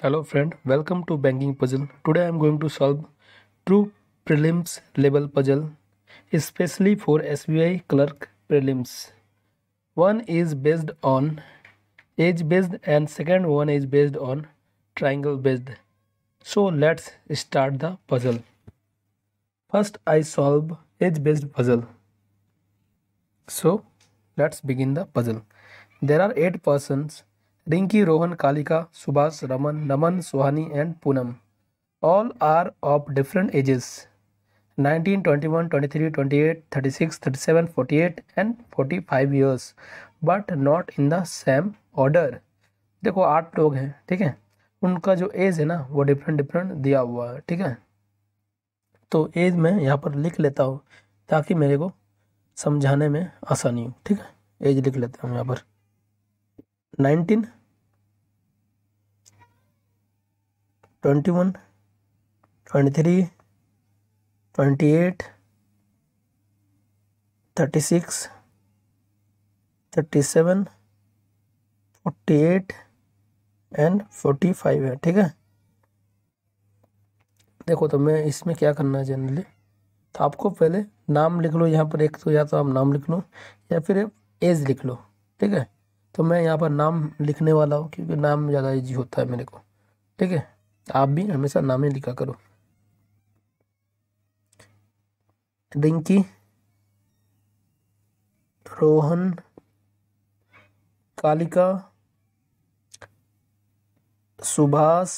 hello friend welcome to banking puzzle today i'm going to solve true prelims level puzzle especially for sbi clerk prelims one is based on age based and second one is based on triangle based so let's start the puzzle first i solve age based puzzle so let's begin the puzzle there are eight persons Rinki Rohan Kalika Subhash Raman Naman Suhani and Poonam all are of different ages 19 21 23 28 36 37 48 forty 45 years but not in the same order देखो आठ लोग हैं ठीक है उनका जो as है ना वो डिफरेंट डिफरेंट दिया हुआ है ठीक है तो एज मैं यहाँ पर लिख लेता हूँ ताकि मेरे को समझाने में आसानी हो ठीक है एज लिख लेता हूँ यहाँ पर nineteen twenty one twenty three twenty eight thirty six thirty seven forty eight and forty five है ठीक है देखो तो मैं इसमें क्या करना है जनरली तो आपको पहले नाम लिख लो यहाँ पर एक तो या तो आप नाम लिख लो या फिर एज लिख लो ठीक है तो मैं यहाँ पर नाम लिखने वाला हूँ क्योंकि नाम ज़्यादा ईजी होता है मेरे को ठीक है आप भी हमेशा नाम ही लिखा करो रिंकी रोहन कालिका सुभाष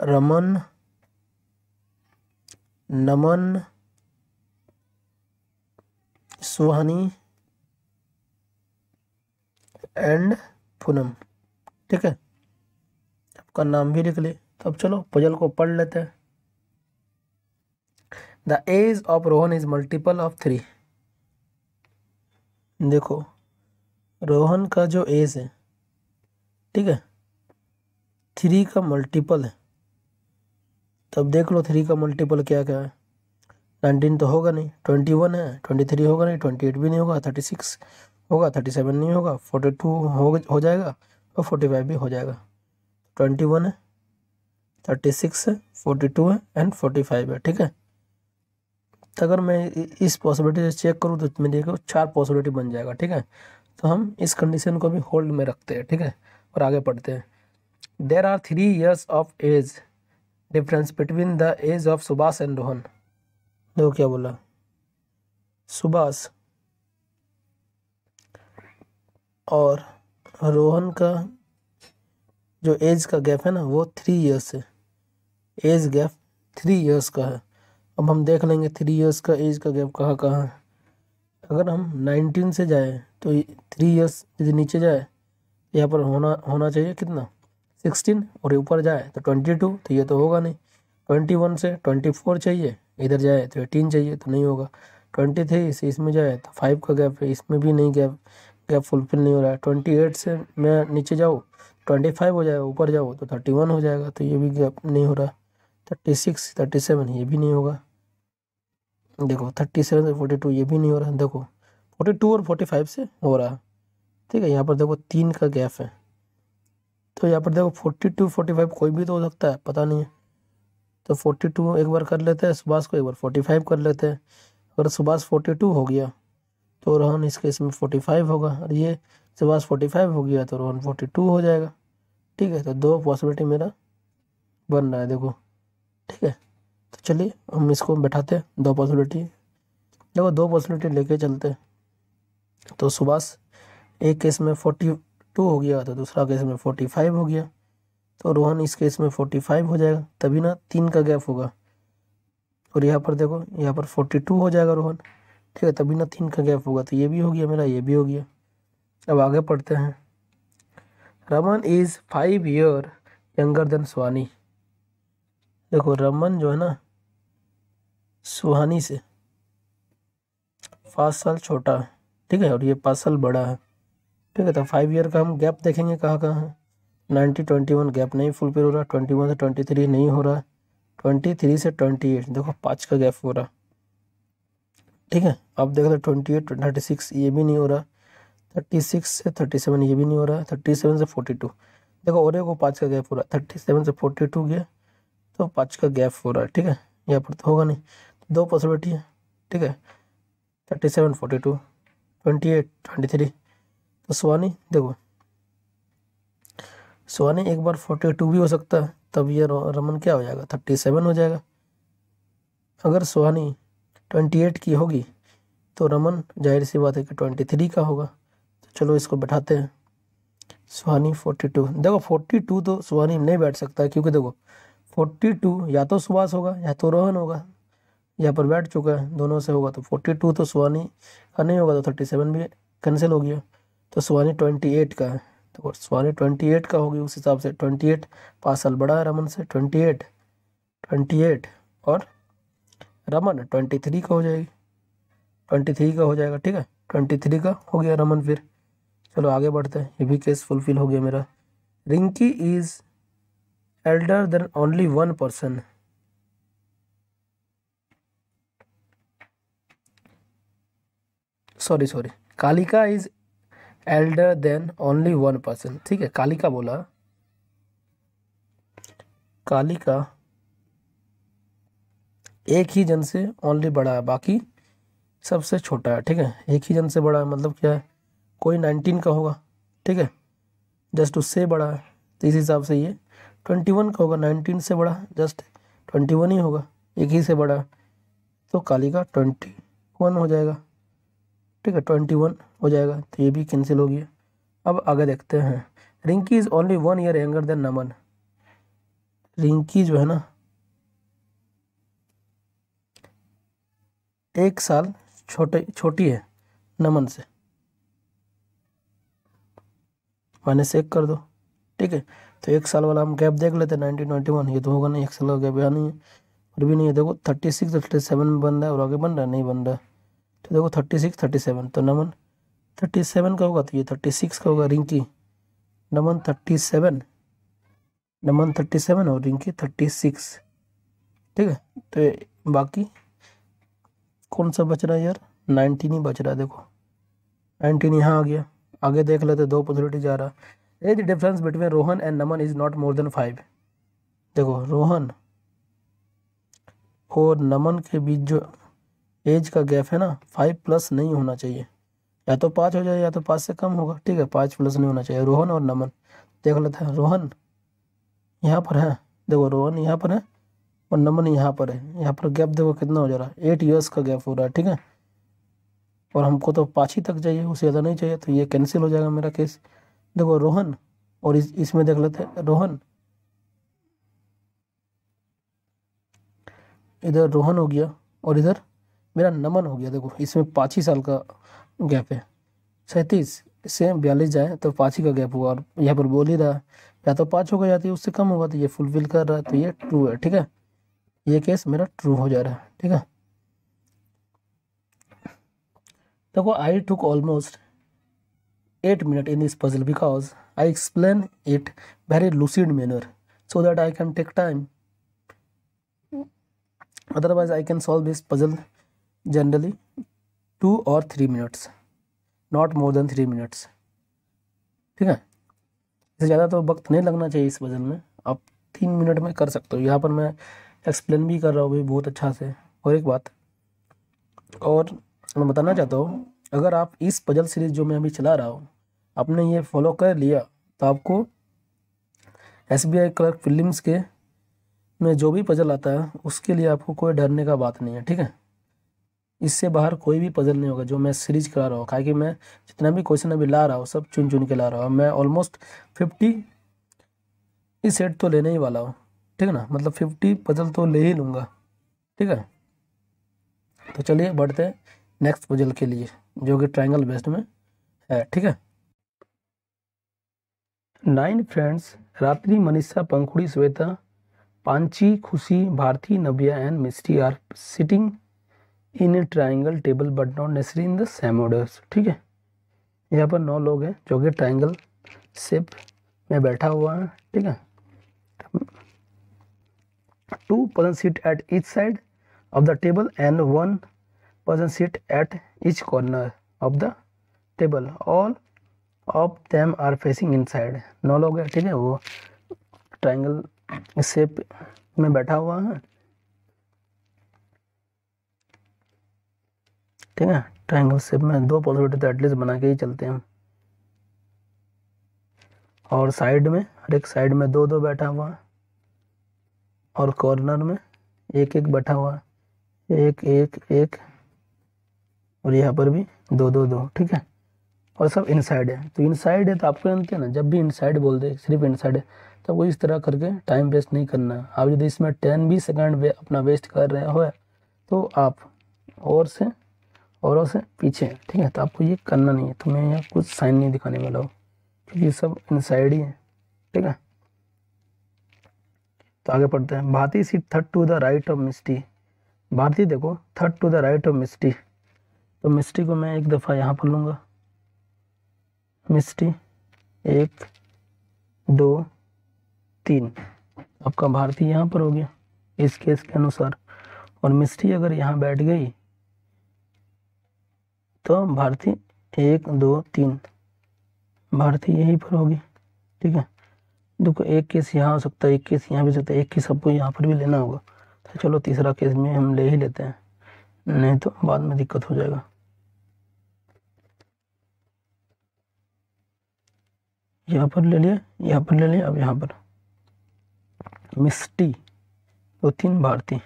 रमन नमन सुहानी एंड पूनम ठीक है आपका नाम भी लिख ले तो अब चलो पजल को पढ़ लेते हैं the age of Rohan is multiple of three देखो रोहन का जो एज है ठीक है थ्री का मल्टीपल है तब तो देख लो थ्री का मल्टीपल क्या क्या है नाइनटीन तो होगा नहीं ट्वेंटी वन है ट्वेंटी थ्री होगा नहीं ट्वेंटी एट भी नहीं होगा थर्टी सिक्स होगा थर्टी सेवन नहीं होगा फोर्टी टू हो हो जाएगा और फोर्टी फाइव भी हो जाएगा ट्वेंटी वन है थर्टी सिक्स है फोर्टी टू है एंड फोर्टी फाइव है ठीक है तो अगर मैं इस पॉसिबिलिटी से चेक करूँ तो मेरे को चार पॉसिबिलिटी बन जाएगा ठीक है तो हम इस कंडीशन को भी होल्ड में रखते हैं ठीक है और आगे पढ़ते हैं there are three years of age difference between the age of Subhash and Rohan देखो क्या बोला सुभाष और रोहन का जो एज का गैप है ना वो थ्री इयर्स है एज गैप थ्री इयर्स का है अब हम देख लेंगे थ्री इयर्स का एज का गैप कहाँ कहाँ है अगर हम नाइनटीन से जाए तो थ्री इयर्स यदि नीचे जाए तो यहाँ पर होना होना चाहिए कितना सिक्सटीन और ऊपर जाए तो ट्वेंटी टू तो ये तो होगा नहीं ट्वेंटी वन से ट्वेंटी फोर चाहिए इधर जाए तो एटीन चाहिए तो नहीं होगा ट्वेंटी थ्री से इसमें जाए तो फाइव का गैप है इसमें भी नहीं गैप गैप फुलफिल नहीं हो रहा है ट्वेंटी एट से मैं नीचे जाऊँ ट्वेंटी फाइव हो जाएगा ऊपर जाओ तो थर्टी वन हो जाएगा तो ये भी गैप नहीं हो रहा थर्टी सिक्स थर्टी सेवन ये भी नहीं होगा देखो थर्टी सेवन से फोर्टी टू ये भी नहीं हो रहा देखो फोर्टी टू और फोर्टी फाइव से हो रहा ठीक है यहाँ पर देखो तीन का गैप है तो यहाँ पर देखो फोर्टी टू फोर्टी फाइव कोई भी तो हो सकता है पता नहीं है तो फोर्टी टू एक बार कर लेते हैं सुभाष को एक बार फोर्टी फाइव कर लेते हैं अगर सुभाष फोर्टी टू हो गया तो रोहन इस केस में फोर्टी फाइव होगा और ये शबाज फोर्टी फाइव हो गया तो रोहन फोर्टी टू हो जाएगा ठीक है तो दो पॉसिबिलिटी मेरा बन रहा है देखो ठीक है तो चलिए हम इसको बैठाते हैं दो पॉसिबिलिटी देखो दो पॉसिबिलिटी लेके चलते हैं तो सुभाष एक केस में फोर्टी टू हो गया तो दूसरा केस में फोर्टी फाइव हो गया तो रोहन इस केस में फोर्टी फाइव हो जाएगा तभी ना तीन का गैप होगा और यहाँ पर देखो यहाँ पर फोर्टी टू हो जाएगा रोहन ठीक है तभी ना तीन का गैप होगा तो ये भी हो गया मेरा ये भी हो गया अब आगे पढ़ते हैं Raman is five year younger than Suhani देखो रमन जो है ना सुहानी से पाँच साल छोटा है ठीक है और ये पाँच साल बड़ा है ठीक है तो फाइव ईयर का हम गैप देखेंगे कहाँ कहाँ है नाइन्टी ट्वेंटी वन गैप नहीं फुलफिल हो रहा ट्वेंटी वन से ट्वेंटी थ्री नहीं हो रहा ट्वेंटी थ्री से ट्वेंटी एट देखो पाँच का गैप हो रहा ठीक है अब देख लो ट्वेंटी एट थर्टी सिक्स ये भी नहीं हो रहा थर्टी सिक्स से थर्टी सेवन ये भी नहीं हो रहा थर्टी सेवन से फोर्टी टू देखो और एक पाँच का गैप हो रहा है थर्टी सेवन से फोर्टी टू गया तो पाँच का गैप हो रहा है ठीक है यहाँ पर तो होगा नहीं तो दो पॉसिबिलिटी है ठीक है thirty seven forty two twenty eight twenty three तो सुहानी देखो सुहानी एक बार फोर्टी टू भी हो सकता है तब ये रमन क्या हो जाएगा थर्टी सेवन हो जाएगा अगर सुहानी ट्वेंटी एट की होगी तो रमन जाहिर सी बात है कि ट्वेंटी थ्री का होगा तो चलो इसको बैठाते हैं सुहानी फोर्टी टू देखो फोर्टी टू तो सुहानी नहीं बैठ सकता क्योंकि देखो फोर्टी टू या तो सुभाष होगा या तो रोहन होगा यहाँ पर बैठ चुका है दोनों से होगा तो फोर्टी टू तो सुहानी का नहीं होगा तो थर्टी सेवन भी कैंसिल हो गया तो सुहानी ट्वेंटी एट का है तो सुहानी ट्वेंटी एट का होगी उस हिसाब से ट्वेंटी एट पाँच साल बड़ा है रमन से ट्वेंटी एट ट्वेंटी एट और रमन ट्वेंटी थ्री का हो जाएगी ट्वेंटी थ्री का हो जाएगा ठीक है ट्वेंटी थ्री का हो गया रमन फिर चलो आगे बढ़ते हैं ये भी केस फुलफिल हो गया मेरा Rinki is elder than only one person sorry sorry Kalika is elder than only one person ठीक है कालिका बोला कालिका एक ही जन से ओनली बड़ा है बाकी सबसे छोटा है ठीक है एक ही जन से बड़ा है मतलब क्या है कोई नाइनटीन का होगा ठीक है जस्ट उससे बड़ा है तो इस हिसाब से ये ट्वेंटी वन का होगा नाइनटीन से बड़ा जस्ट ट्वेंटी वन ही होगा एक ही से बड़ा तो काली का ट्वेंटी वन हो जाएगा ठीक है ट्वेंटी वन हो जाएगा तो ये भी कैंसिल हो गया अब आगे देखते हैं Rinki is only one year younger than Naman Rinki जो है ना एक साल छोटे छोटी है नमन से माइनस एक कर दो ठीक है तो एक साल वाला हम गैप देख लेते हैं नाइनटीन ट्वेंटी वन ये तो होगा नहीं एक साल का गैप यहाँ नहीं है फिर भी नहीं है देखो थर्टी सिक्स थर्टी सेवन में बन रहा है और आगे बन रहा है नहीं बन रहा तो देखो थर्टी सिक्स थर्टी सेवन तो नमन थर्टी सेवन का होगा तो ये थर्टी सिक्स का होगा Rinki Naman thirty seven Naman thirty seven और रिंकी थर्टी सिक्स ठीक है तो बाकी कौन सा बच रहा है यार नाइनटीन ही बच रहा है देखो नाइनटीन यहाँ आ गया आगे देख लेते दो पॉसिबिलिटी जा रहा age difference between Rohan and Naman is not more than five देखो रोहन और नमन के बीच जो एज का गैप है ना फाइव प्लस नहीं होना चाहिए या तो पाँच हो जाए या तो पाँच से कम होगा ठीक है पाँच प्लस नहीं होना चाहिए रोहन और नमन देख लेते हैं रोहन यहाँ पर है देखो रोहन यहाँ पर है और नमन यहाँ पर है यहाँ पर गैप देखो कितना हो जा रहा है एट ईयर्स का गैप हो रहा है ठीक है और हमको तो पाँच ही तक चाहिए उससे ज़्यादा नहीं चाहिए तो ये कैंसिल हो जाएगा मेरा केस देखो रोहन और इस इसमें देख लेते हैं रोहन इधर रोहन हो गया और इधर मेरा नमन हो गया देखो इसमें पाँच ही साल का गैप है सैंतीस से बयालीस जाए तो पाँच ही का गैप हुआ और यहाँ पर बोल ही रहा या तो पाँच गया जाती है उससे कम होगा तो ये फुलफिल कर रहा है तो ये ट्रू है ठीक है ये केस मेरा ट्रू हो जा रहा है ठीक है देखो I took almost eight minute in this puzzle because I explain it very lucid manner so that I can take time otherwise I can solve this puzzle generally two और three minutes not more than three minutes ठीक है इससे ज़्यादा तो वक्त नहीं लगना चाहिए इस पजल में आप तीन मिनट में कर सकते हो यहाँ पर मैं एक्सप्लेन भी कर रहा हूँ भाई बहुत अच्छा से और एक बात और मैं बताना चाहता हूँ अगर आप इस पजल सीरीज़ जो मैं अभी चला रहा हूँ आपने ये फॉलो कर लिया तो आपको एस बी आई क्लर्क फिल्म्स के में जो भी पजल आता है उसके लिए आपको कोई डरने का बात नहीं है ठीक है इससे बाहर कोई भी पजल नहीं होगा जो मैं सीरीज करा रहा हूँ कहा कि मैं जितना भी क्वेश्चन अभी ला रहा हूँ सब चुन चुन के ला रहा हूँ मैं ऑलमोस्ट फिफ्टी इस सेट तो लेने ही वाला हूँ ठीक है ना मतलब फिफ्टी पजल तो ले ही लूँगा ठीक है तो चलिए बढ़ते हैं नेक्स्ट पजल के लिए जो कि ट्राइंगल बेस्ट में है ठीक है नाइन फ्रेंड्स रात्रि मनीषा पंखुड़ी Shweta Panchi Khushi Bharti Nabiya and Misti are sitting in a triangle table but not necessary in the same orders ठीक है यहाँ पर नौ लोग हैं जो कि ट्राइंगल सेप में बैठा हुआ है ठीक है two person sit at each side of the table and one person sit at each corner of the table all of them are facing inside नौ लोग हैं ठीक है वो ट्रायंगल शेप में बैठा हुआ है ठीक है ट्रायंगल शेप में दो बैठे तो एटलीस्ट बना के ही चलते हैं और साइड में हर एक साइड में दो दो बैठा हुआ है और कॉर्नर में एक एक बैठा हुआ एक एक एक और यहाँ पर भी दो दो दो ठीक है और सब इनसाइड है तो इनसाइड है तो आपको जानते हैं ना जब भी इनसाइड बोल दे सिर्फ इनसाइड है तो वो इस तरह करके टाइम वेस्ट नहीं करना है आप यदि इसमें टेन भी सेकेंड वे अपना वेस्ट कर रहे हो तो आप और से और से पीछे ठीक है तो आपको ये करना नहीं है तो मैं यहाँ कुछ साइन नहीं दिखाने वाला हूँ क्योंकि सब इनसाइड ही है ठीक है तो आगे पढ़ते हैं Bharti seat third to the right of Misti Bharti देखो third to the right of Misti तो मिस्टी को मैं एक दफ़ा यहाँ पर लूँगा मिस्टी एक दो तीन आपका भारती यहाँ पर हो गया इस केस के अनुसार और मिस्टी अगर यहाँ बैठ गई तो भारती एक दो तीन भारती यहीं पर होगी ठीक है देखो एक केस यहाँ हो सकता है एक केस यहाँ भी हो सकता है एक केस सबको यहाँ पर भी लेना होगा तो चलो तीसरा केस में हम ले ही लेते हैं नहीं तो बाद में दिक्कत हो जाएगा यहाँ पर ले लिया यहाँ पर ले लिया अब यहाँ पर मिस्टी दो वो तीन भारती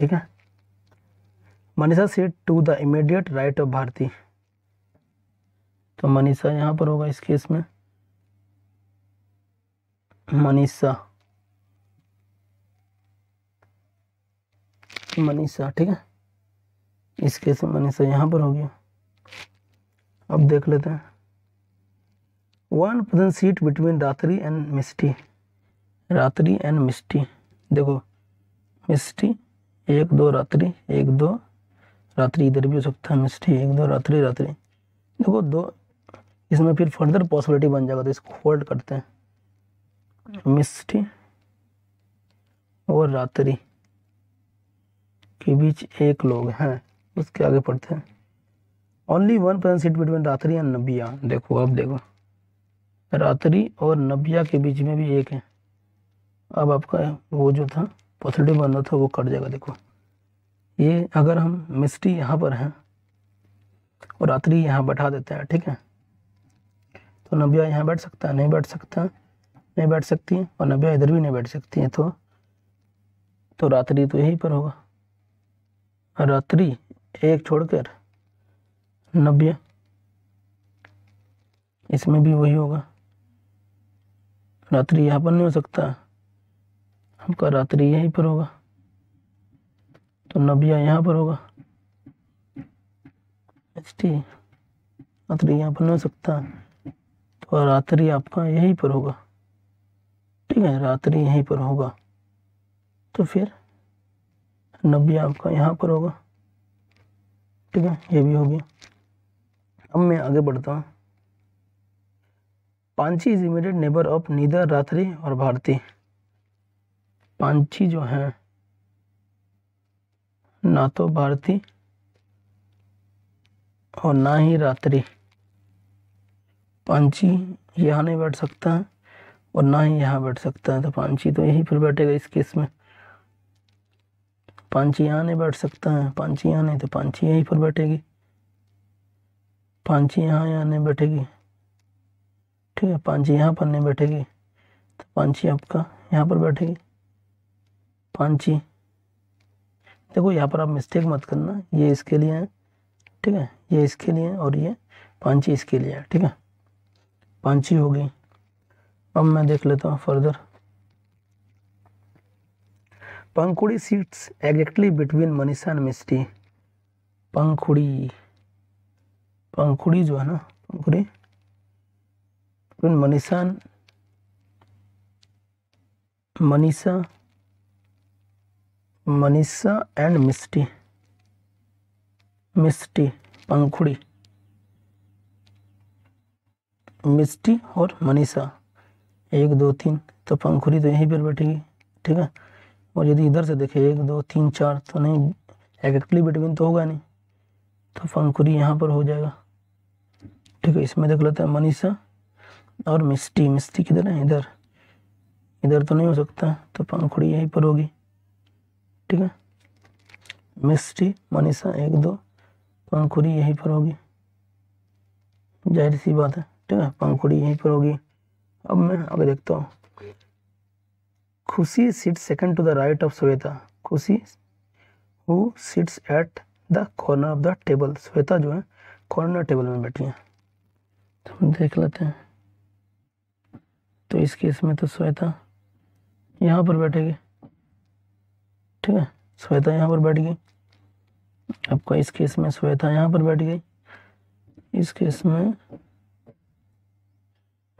ठीक है Manisha set to the immediate right of Bharti तो मनीषा यहाँ पर होगा इस केस में मनीषा मनीषा ठीक है इस केस में मनीषा यहाँ पर हो गया अब देख लेते हैं one person seat between Ratri and Misti Ratri and मिस्टी देखो मिस्टी एक दो रात्रि एक दो रात्रि इधर भी हो सकता है मिस्टी एक दो रात्रि रात्रि देखो दो इसमें फिर फर्दर पॉसिबिलिटी बन जाएगा तो इसको होल्ड करते हैं मिष्टि और रात्रि के बीच एक लोग हैं उसके आगे पढ़ते हैं only one person seat between Ratri and Nabiya देखो अब देखो रात्रि और नबिया के बीच में भी एक है अब आपका वो जो था पॉजिटिव बन रहा था वो कट जाएगा देखो ये अगर हम मिस्टी यहाँ पर हैं और रात्रि यहाँ बैठा देते हैं ठीक है तो नबिया यहाँ बैठ सकता है नहीं बैठ सकता नहीं बैठ सकती और नब्या इधर भी नहीं बैठ सकती हैं तो तो रात्रि तो यहीं पर होगा रात्रि एक छोड़कर नब्बे इसमें भी वही होगा रात्रि यहाँ पर नहीं हो सकता आपका रात्रि यहीं पर होगा तो नब्या यहाँ पर होगा एच टी रात्रि यहाँ पर नहीं हो सकता तो रात्रि आपका यहीं पर होगा ठीक है रात्रि यहीं पर होगा तो फिर नब्बे आपका यहाँ पर होगा ठीक है ये भी हो गया अब मैं आगे बढ़ता हूँ Panchi is immediate neighbour of neither Ratri और भारती पांची जो है ना तो भारती और ना ही रात्रि पांची यहाँ नहीं बैठ सकता है और ना ही यहाँ बैठ सकता है तो पांची तो यहीं पर बैठेगा इस केस में पांची यहाँ नहीं बैठ सकता है पांची यहाँ नहीं तो पांची यहीं पर बैठेगी पांची यहाँ यहाँ नहीं बैठेगी ठीक है पांची यहाँ पर नहीं बैठेगी तो पांची आपका यहाँ पर बैठेगी पांची देखो यहाँ पर आप मिस्टेक मत करना ये इसके लिए है ठीक है ये इसके लिए और ये पांची इसके लिए है ठीक है पांची हो गई अब मैं देख लेता हूँ further Pankhuri seats exactly between Manisha and Misti Pankhuri Pankhuri जो है ना पंखुड़ी बिटवीन मनीषा मनीषा मनीषा एंड मिस्टी मिस्टी पंखुड़ी मिस्टी और मनीषा एक दो तीन तो पंखुड़ी तो यहीं पर बैठेगी ठीक है और यदि इधर से देखे एक दो तीन चार तो नहीं एग्जैक्टली बिटवीन तो होगा नहीं तो पंखुड़ी यहाँ पर हो जाएगा ठीक है इसमें देख लेते हैं मनीषा और मिस्टी मिस्टी किधर है इधर इधर तो नहीं हो सकता तो पंखुड़ी यहीं पर होगी ठीक है मिस्टी मनीषा एक दो पंखुड़ी यहीं पर होगी जाहिर सी बात है ठीक है पंखुड़ी यहीं पर होगी अब मैं आगे देखता हूँ Khushi seat second to the right of Shweta Khushi who sits at the corner of the table Shweta जो है कॉर्नर टेबल में बैठी है तो हम देख लेते हैं तो इस केस में तो श्वेता यहाँ पर बैठेगी ठीक है श्वेता यहाँ पर बैठ गई आपका इस केस में श्वेता यहाँ पर बैठ गई इस केस में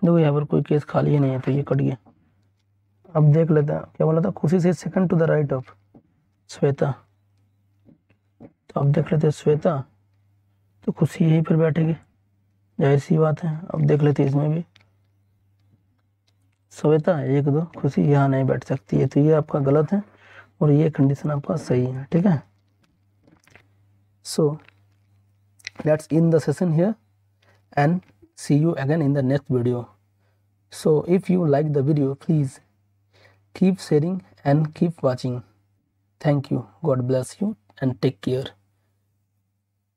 देखो यहाँ पर कोई केस खाली ही नहीं है तो ये कट गया अब देख लेते हैं क्या बोला था खुशी से second to the right of Shweta तो अब देख लेते हैं श्वेता तो खुशी यहीं पर बैठेगी जाहिर सी बात है अब देख लेते हैं इसमें भी श्वेता एक दो खुशी यहाँ नहीं बैठ सकती है तो ये आपका गलत है और ये कंडीशन आपका सही है ठीक है so let's end the session here and see you again in the next video so if you like the video please keep sharing and keep watching thank you god bless you and take care